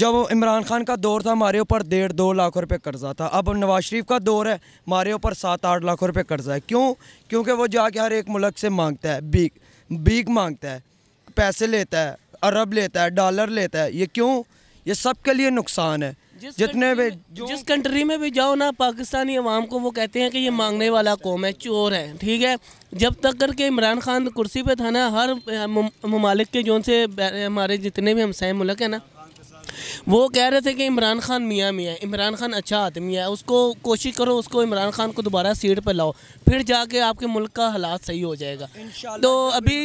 जब इमरान खान का दौर था हमारे ऊपर डेढ़ दो लाख रुपए कर्जा था अब नवाज शरीफ का दौर है हमारे ऊपर सात आठ लाख रुपए कर्जा है क्यों क्योंकि वो जाके हर एक मुल्क से मांगता है बीक बीक मांगता है पैसे लेता है अरब लेता है डॉलर लेता है ये क्यों ये सब के लिए नुकसान है जितने भी जिस कंट्री में भी जाओ ना पाकिस्तानी अवाम को वो कहते हैं कि ये मांगने वाला कौम है चोर है ठीक है जब तक करके इमरान खान कुर्सी पे था ना हर ममालिक के जो से हमारे जितने भी हमसाय मुल्क हैं ना वो कह रहे थे कि इमरान खान मियाँ मियाँ इमरान खान अच्छा आदमी है उसको कोशिश करो उसको इमरान खान को दोबारा सीट पर लाओ फिर जाके आपके मुल्क का हालात सही हो जाएगा तो अभी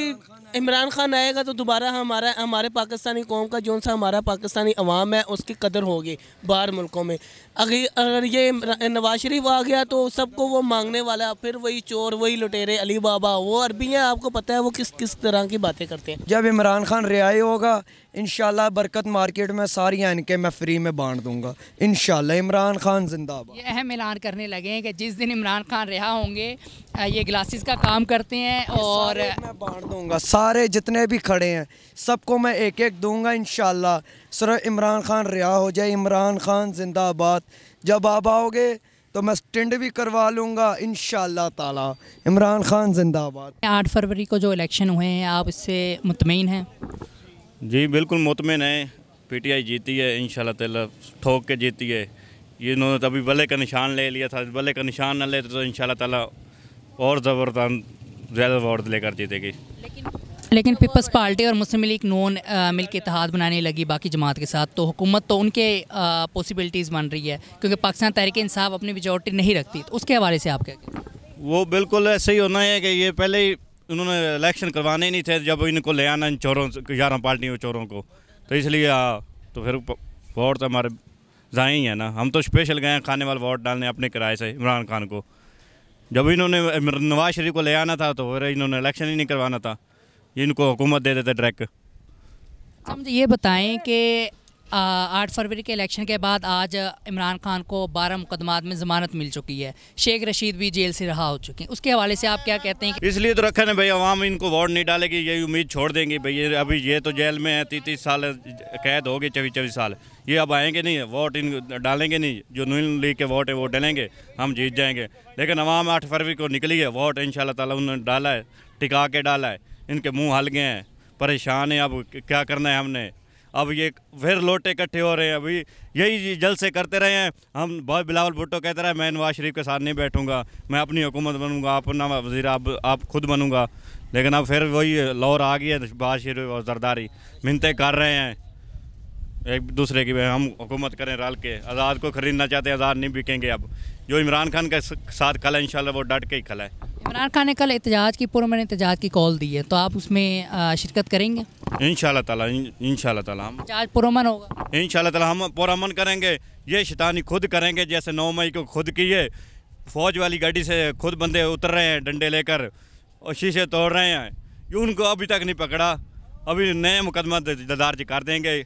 इमरान खान आएगा तो दोबारा हमारा हमारे पाकिस्तानी कौम का जो सा हमारा पाकिस्तानी अवाम है उसकी कदर होगी बाहर मुल्कों में अगर अगर ये नवाज शरीफ आ गया तो सबको वो मांगने वाला फिर वही चोर वही लुटेरे अली बाबा वो अरबी हैं आपको पता है वो किस किस तरह की बातें करते हैं जब इमरान खान रिहाई होगा इन बरकत मार्केट में सारियाँ इनके मैं फ्री में बांट दूंगा इन इमरान खान जिंदाबाद ये अहम ऐलान करने लगे हैं कि जिस दिन इमरान खान रहा होंगे ये ग्लासेस का काम करते हैं और मैं बांट दूंगा सारे जितने भी खड़े हैं सबको मैं एक एक दूंगा इन सर इमरान खान रिहा हो जाए इमरान खान जिंदाबाद जब आप आओगे तो मैं स्टेंड भी करवा लूँगा इन ताला इमरान खान जिंदाबाद आठ फरवरी को जो इलेक्शन हुए हैं आप इससे मुतमिन हैं जी बिल्कुल मुतमिन हैं पीटीआई जीती है इन तला ठोक के जीती है ये इन्होंने तभी तो भले का निशान ले लिया था बल्ले का निशान न लेते तो इन ताला और ज़बरदान ज़्यादा वोट लेकर जीतेगी लेकिन लेकिन पीपल्स पार्टी और मुस्लिम लीग नून मिल के इतिहाद बनाने लगी बाकी जमात के साथ तो हुकूमत तो उनके पॉसिबिलिटीज़ बन रही है क्योंकि पाकिस्तान तहरीक इंसाफ अपनी मेजोरिटी नहीं रखती तो उसके हवाले से आप क्या वो बिल्कुल ऐसे ही होना है कि ये पहले ही उन्होंने इलेक्शन करवाने नहीं थे जब इनको ले आना इन चोरों ग्यारह पार्टियों चोरों को तो इसलिए आ, हाँ, तो फिर वोट तो हमारे जाए ही है ना हम तो स्पेशल गए हैं खाने वाले वोट डालने अपने किराए से इमरान खान को जब इन्होंने नवाज शरीफ को ले आना था तो फिर इन्होंने इलेक्शन ही नहीं करवाना था इनको हुकूमत दे देते डायरेक्ट अच्छा, हम ये बताएं कि आठ फरवरी के इलेक्शन के बाद आज इमरान खान को बारह मुकदमात में ज़मानत मिल चुकी है शेख रशीद भी जेल से रहा हो चुके हैं उसके हवाले से आप क्या कहते हैं इसलिए तो रखा ना भाई आवाम इनको वोट नहीं डालेगी यही उम्मीद छोड़ देंगे भैया ये अभी ये तो जेल में है तीस साल कैद हो गई चौबीस चौबीस साल ये अब आएंगे नहीं वोट इन डालेंगे नहीं जो नून लीग के वोट है वो डालेंगे हम जीत जाएंगे लेकिन अवाम आठ फरवरी को निकली है वोट इन ताला उन्होंने डाला है टिका के डाला है इनके मुँह हल गए हैं परेशान है अब क्या करना है हमने अब ये फिर लोटे इकट्ठे हो रहे हैं अभी यही जल से करते रहे हैं हम बहुत बिलावल भुट्टो कहते रहे मैं नवाज शरीफ के साथ नहीं बैठूंगा मैं अपनी हुकूमत बनूंगा अपना वजीर आप, आप खुद बनूंगा लेकिन अब फिर वही लाहौर आ गई है नवाज तो शरीफ और जरदारी मिनतें कर रहे हैं एक दूसरे की हम हुकूमत करें रल के आज़ाद को खरीदना चाहते हैं आज़ाद नहीं बिकेंगे अब जो इमरान खान के साथ खला इन वो डट के ही खला है इमरान खान ने कल एहतजाज की पुरमन एहतजाज की कॉल दी है तो आप उसमें शिरकत करेंगे इन ताला इन हम पुरमन होगा इन ताला हम पुरमन करेंगे ये शैतानी खुद करेंगे जैसे नौ मई को खुद की है फौज वाली गाड़ी से खुद बंदे उतर रहे हैं डंडे लेकर और शीशे तोड़ रहे हैं उनको अभी तक नहीं पकड़ा अभी नए मुकदमा दर्ज कर देंगे